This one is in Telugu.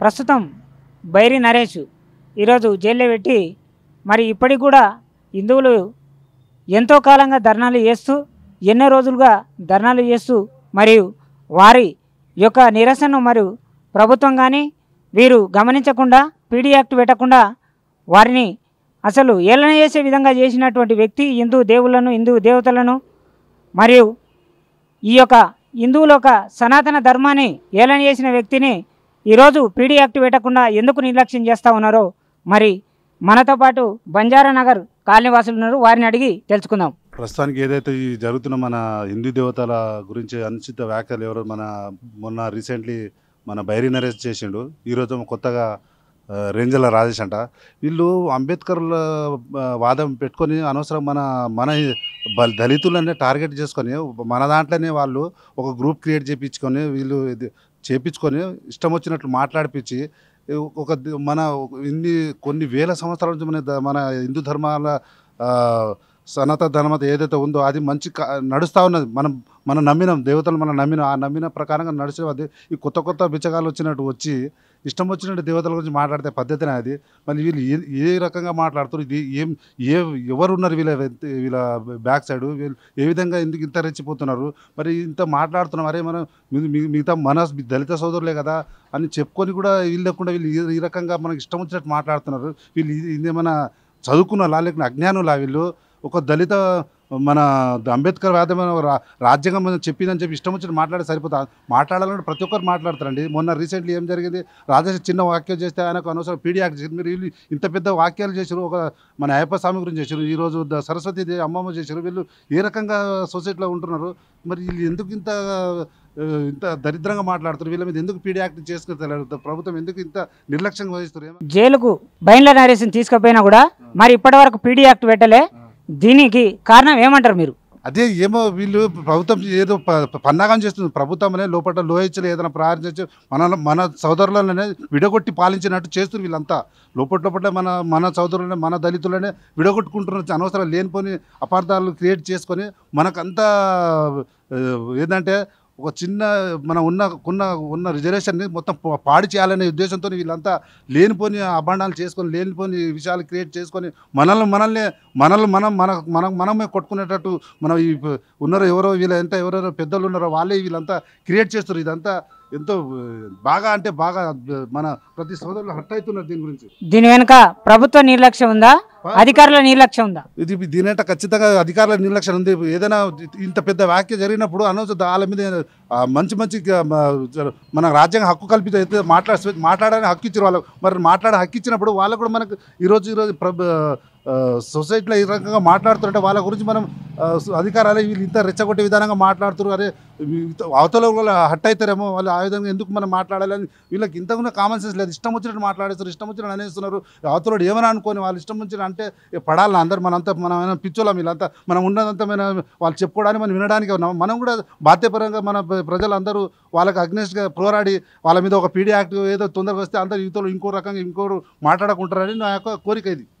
ప్రస్తుతం బైరి నరేష్ ఈరోజు జైల్లో పెట్టి మరి ఇప్పటికి కూడా హిందువులు ఎంతో కాలంగా ధర్నాలు చేస్తూ ఎన్నో రోజులుగా ధర్నాలు చేస్తూ మరియు వారి యొక్క నిరసనను మరియు ప్రభుత్వం కానీ వీరు గమనించకుండా పీడీ యాక్ట్ పెట్టకుండా వారిని అసలు ఏలన చేసే విధంగా చేసినటువంటి వ్యక్తి హిందూ దేవుళ్లను హిందూ దేవతలను మరియు ఈ యొక్క హిందువుల సనాతన ధర్మాన్ని ఏలన చేసిన వ్యక్తిని ఈరోజు పీడీ యాక్ట్ పెట్టకుండా ఎందుకు నిర్లక్ష్యం చేస్తూ ఉన్నారో మరి మనతో పాటు బంజారానగర్ కాలనీవాసులు ఉన్నారు వారిని అడిగి తెలుసుకుందాం ప్రస్తుతానికి ఏదైతే ఈ జరుగుతున్న మన హిందూ దేవతల గురించి అనుచిత వ్యాఖ్యలు ఎవరో మన మొన్న రీసెంట్లీ మన బైరీ నరేష్ చేసిండు ఈరోజు కొత్తగా రేంజల రాజేష్ అంట వీళ్ళు అంబేద్కర్ల వాదం పెట్టుకొని అనవసరం మన మన దళితులనే టార్గెట్ చేసుకొని మన దాంట్లోనే వాళ్ళు ఒక గ్రూప్ క్రియేట్ చేయించుకొని వీళ్ళు చేపించుకొని ఇష్టం వచ్చినట్లు మాట్లాడిపించి ఒక మన ఇన్ని కొన్ని వేల సంవత్సరాల నుంచి మన మన హిందూ ధర్మాల సనాతన ధర్మత ఏదైతే ఉందో అది మంచి నడుస్తూ ఉన్నది మనం మనం నమ్మినాం దేవతలు మనం నమ్మినాం ఆ నమ్మిన ప్రకారంగా నడిచే అది ఈ కొత్త కొత్త బిచ్చగాలు వచ్చినట్టు వచ్చి ఇష్టం వచ్చినట్టు దేవతల గురించి మాట్లాడితే పద్ధతినే అది మళ్ళీ వీళ్ళు ఏ ఏ రకంగా మాట్లాడుతారు ఇది ఏం ఏ ఎవరున్నారు వీళ్ళ వీళ్ళ బ్యాక్ సైడ్ వీళ్ళు ఏ విధంగా ఎందుకు ఇంత రెచ్చిపోతున్నారు మరి ఇంత మాట్లాడుతున్నారు అరే మనం మిగతా మన దళిత సోదరులే కదా అని చెప్పుకొని కూడా వీళ్ళు లేకుండా వీళ్ళు ఈ రకంగా మనకి ఇష్టం వచ్చినట్టు మాట్లాడుతున్నారు వీళ్ళు ఇది ఏమైనా చదువుకున్న లేకుండా లా వీళ్ళు ఒక దళిత మన అంబేద్కర్ వాదమైన రాజ్యాంగం చెప్పిందని చెప్పి ఇష్టం వచ్చి మాట్లాడే సరిపోతా మాట్లాడాలంటే ప్రతి ఒక్కరు మాట్లాడతారండి మొన్న రీసెంట్లీ ఏం జరిగింది రాజేష్ చిన్న వాక్యం చేస్తే ఆయనకు అనవసరం పీడియాక్ చేసి మీరు ఇంత పెద్ద వాక్యాలు చేశారు ఒక మన అయ్యప్ప స్వామి గురించి చేశారు ఈరోజు సరస్వతి అమ్మమ్మ చేశారు వీళ్ళు ఏ రకంగా సొసైటీలో ఉంటున్నారు మరి వీళ్ళు ఎందుకు ఇంత ఇంత దరిద్రంగా మాట్లాడుతారు వీళ్ళ మీద ఎందుకు పీడీ చేసుకుని ప్రభుత్వం ఎందుకు ఇంత నిర్లక్ష్యంగా వహిస్తారు జైలుకు బయలు నరేషన్ తీసుకుపోయినా కూడా మరి ఇప్పటి వరకు పీడీ యాక్ట్ పెట్టలే దీనికి కారణం ఏమంటారు మీరు అదే ఏమో వీళ్ళు ప్రభుత్వం ఏదో పన్నాగం చేస్తుంది ప్రభుత్వం అనే లోపల లోహించలు ఏదైనా ప్రార్థించి మన మన సోదరులనే విడగొట్టి పాలించినట్టు చేస్తుంది వీళ్ళంతా లోపల లోపల మన మన సోదరులనే మన దళితులనే విడగొట్టుకుంటున్న అనవసరం లేనిపోని అపార్థాలు క్రియేట్ చేసుకొని మనకంతా ఏంటంటే ఒక చిన్న మన ఉన్న ఉన్న ఉన్న రిజర్వేషన్ని మొత్తం పాడి చేయాలనే ఉద్దేశంతో వీళ్ళంతా లేనిపోని అభాండాలు చేసుకొని లేనిపోని విషయాలు క్రియేట్ చేసుకొని మనల్ని మనల్ని మనల్ని మనం మన మనం మనమే కొట్టుకునేటట్టు మనం ఉన్నారో ఎవరో వీళ్ళంతా ఎవరెవరో పెద్దలు ఉన్నారో వాళ్ళే వీళ్ళంతా క్రియేట్ చేస్తారు ఇదంతా ఎంతో బాగా అంటే బాగా మన ప్రతి సోదరులు హర్ట్ అవుతున్నారు దీని గురించి దీని వెనుక ప్రభుత్వ నిర్లక్ష్యం ఉందా అధికారుల నిర్లక్ష్యం ఉందా ఇది దీనంటే ఖచ్చితంగా అధికారుల నిర్లక్ష్యం ఉంది ఏదైనా ఇంత పెద్ద వ్యాఖ్య జరిగినప్పుడు అనవసరం వాళ్ళ మీద మంచి మంచి మన రాజ్యాంగ హక్కు కల్పిత మాట్లాడ మాట్లాడడానికి హక్కు ఇచ్చారు వాళ్ళకు మరి మాట్లాడే హక్కు ఇచ్చినప్పుడు వాళ్ళకు కూడా మనకు ఈరోజు ఈరోజు సొసైటీలో ఈ రకంగా మాట్లాడుతుంటే వాళ్ళ గురించి మనం అధికారాలు వీళ్ళు ఇంత రెచ్చగొట్టే విధానంగా మాట్లాడుతున్నారు అరే అవతల వాళ్ళు హట్ అవుతారేమో వాళ్ళు ఆ విధంగా ఎందుకు మనం మాట్లాడాలని వీళ్ళకి ఇంత కామన్ సెన్స్ లేదు ఇష్టం వచ్చినట్టు మాట్లాడేస్తారు ఇష్టం వచ్చినట్టు అనేస్తున్నారు అవతలడు ఏమైనా అనుకోని వాళ్ళు ఇష్టం వచ్చిన అంటే పడాలి అందరు మనంతా మనం పిచ్చోళ్ళం వీళ్ళంతా మనం ఉన్నదంతా మనం వాళ్ళు చెప్పుకోవడానికి మనం వినడానికి మనం కూడా బాధ్యపరంగా మన ప్రజలందరూ వాళ్ళకి అగ్నెస్ట్గా పోరాడి వాళ్ళ మీద ఒక పీడీ యాక్ట్ ఏదో తొందరగా వస్తే అందరు యువతలు ఇంకో రకంగా ఇంకోరు మాట్లాడకుంటారని నా యొక్క కోరిక ఇది